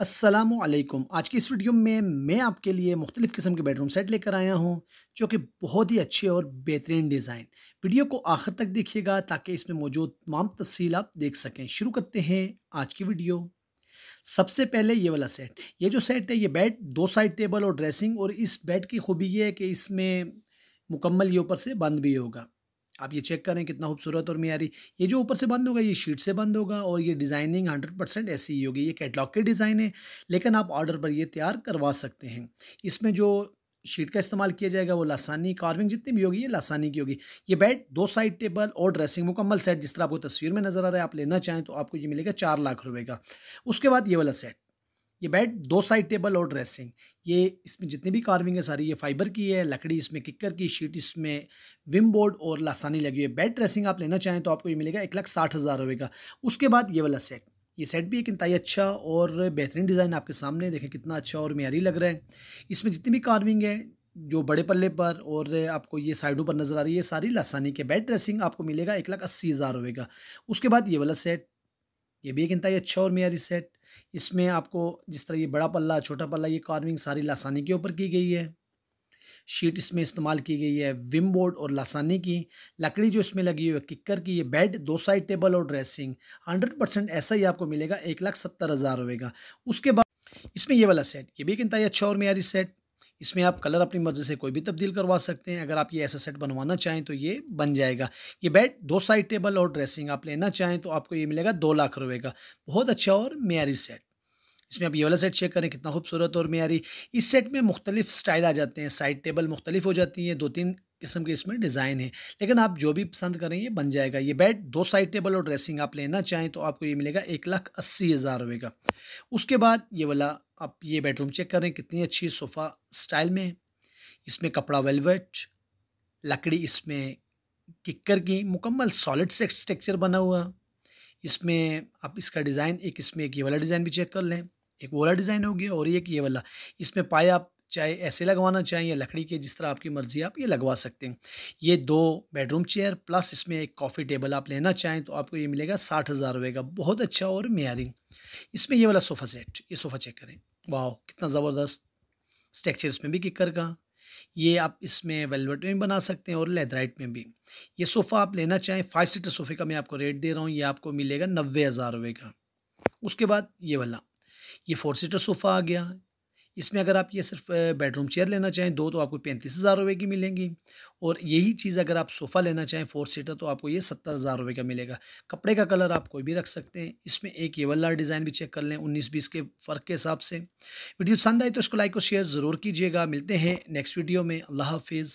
असलम आज की इस वीडियो में मैं आपके लिए मुख्तलिफ़ किस्म के बेडरूम सेट लेकर आया हूँ जो कि बहुत ही अच्छे और बेहतरीन डिज़ाइन वीडियो को आखिर तक देखिएगा ताकि इसमें मौजूद तमाम तफसील आप देख सकें शुरू करते हैं आज की वीडियो सबसे पहले ये वाला सेट ये जो सेट है ये बेड दो साइड टेबल और ड्रेसिंग और इस बेड की खूबी ये है कि इसमें मुकम्मल ये ऊपर से बंद भी होगा आप ये चेक करें कितना खूबसूरत और मीयारी ये जो ऊपर से बंद होगा ये शीट से बंद होगा और ये डिज़ाइनिंग 100 परसेंट ऐसी ही होगी ये कैटलॉग के डिज़ाइन है लेकिन आप ऑर्डर पर ये तैयार करवा सकते हैं इसमें जो शीट का इस्तेमाल किया जाएगा वो लासानी कार्विंग जितनी भी होगी ये लासानी की होगी ये बेड दो साइड टेबल और ड्रेसिंग मुकम्मल सेट जिस तरह आपको तस्वीर में नज़र आ रहा है आप लेना चाहें तो आपको ये मिलेगा चार लाख रुपये का उसके बाद ये वाला सेट ये बेड दो साइड टेबल और ड्रेसिंग ये इसमें जितनी भी कार्विंग है सारी ये फाइबर की है लकड़ी इसमें किकर की शीट इसमें विम बोर्ड और लासानी लगी हुई है बेड ड्रेसिंग आप लेना चाहें तो आपको ये मिलेगा एक लाख साठ हज़ार रुपये का उसके बाद ये वाला सेट ये सेट भी एक इंतई अच्छा और बेहतरीन डिज़ाइन आपके सामने देखें कितना अच्छा और मीरी लग रहा है इसमें जितनी भी कार्विंग है जो बड़े पल्ले पर और आपको ये साइडों पर नज़र आ रही है सारी लासानी के बेड ड्रेसिंग आपको मिलेगा एक लाख अस्सी हज़ार रुपये का उसके बाद ये वाला सेट ये भी एक इंतई अच्छा और मीरी सेट इसमें आपको जिस तरह ये बड़ा पल्ला छोटा पल्ला ये कार्विंग सारी लासानी के ऊपर की गई है शीट इसमें इस्तेमाल की गई है विम बोर्ड और लासानी की लकड़ी जो इसमें लगी हुई है किक्कर की ये बेड दो साइड टेबल और ड्रेसिंग हंड्रेड परसेंट ऐसा ही आपको मिलेगा एक लाख सत्तर हज़ार होगा उसके बाद इसमें ये वाला सेट ये भी एक इंतहा अच्छा और मेयारी सेट इसमें आप कलर अपनी मर्ज़ी से कोई भी तब्दील करवा सकते हैं अगर आप ये ऐसा सेट बनवाना चाहें तो ये बन जाएगा ये बेड दो साइड टेबल और ड्रेसिंग आप लेना चाहें तो आपको ये मिलेगा दो लाख रुपये का बहुत अच्छा और मेयारी सेट इसमें आप ये वाला सेट चेक करें कितना खूबसूरत और मेयारी इस सेट में मुख्तलिफ स्टाइल आ जाते हैं साइड टेबल मुख्तलिफ हो जाती है दो तीन किस्म के इसमें डिज़ाइन है लेकिन आप जो भी पसंद करें ये बन जाएगा ये बेड दो साइड टेबल और ड्रेसिंग आप लेना चाहें तो आपको ये मिलेगा एक लाख अस्सी हज़ार रुपये का उसके बाद ये वाला आप ये बेडरूम चेक करें कितनी अच्छी सोफ़ा स्टाइल में है इसमें कपड़ा वेलवेट लकड़ी इसमें किक्कर की मुकम्मल सॉलिड स्ट्रक्चर बना हुआ इसमें आप इसका डिज़ाइन एक इसमें एक ये वाला डिज़ाइन भी चेक कर लें एक वाला डिज़ाइन हो गया और एक ये वाला इसमें पाए आप चाहे ऐसे लगवाना चाहें या लकड़ी के जिस तरह आपकी मर्ज़ी आप ये लगवा सकते हैं ये दो बेडरूम चेयर प्लस इसमें एक कॉफ़ी टेबल आप लेना चाहें तो आपको ये मिलेगा साठ हज़ार रुपये का बहुत अच्छा और मैारी इसमें ये वाला सोफ़ा सेट ये सोफ़ा चेक करें वाह कितना ज़बरदस्त स्ट्रक्चर इसमें भी किकर का ये आप इसमें वेलवेट में भी बना सकते हैं और लेदराइट में भी ये सोफ़ा आप लेना चाहें फाइव सीटर सोफ़े का मैं आपको रेट दे रहा हूँ ये आपको मिलेगा नब्बे हज़ार का उसके बाद ये वाला ये फोर सीटर सोफ़ा आ गया इसमें अगर आप ये सिर्फ बेडरूम चेयर लेना चाहें दो तो आपको पैंतीस हज़ार रुपये की मिलेंगी और यही चीज़ अगर आप सोफ़ा लेना चाहें फोर सीटर तो आपको ये सत्तर हज़ार रुपये का मिलेगा कपड़े का कलर आप कोई भी रख सकते हैं इसमें एक ये वाला डिज़ाइन भी चेक कर लें उन्नीस बीस के फ़र्क के हिसाब से वीडियो पसंद आई तो इसको लाइक और शेयर ज़रूर कीजिएगा मिलते हैं नेक्स्ट वीडियो में अल्लाह हाफिज़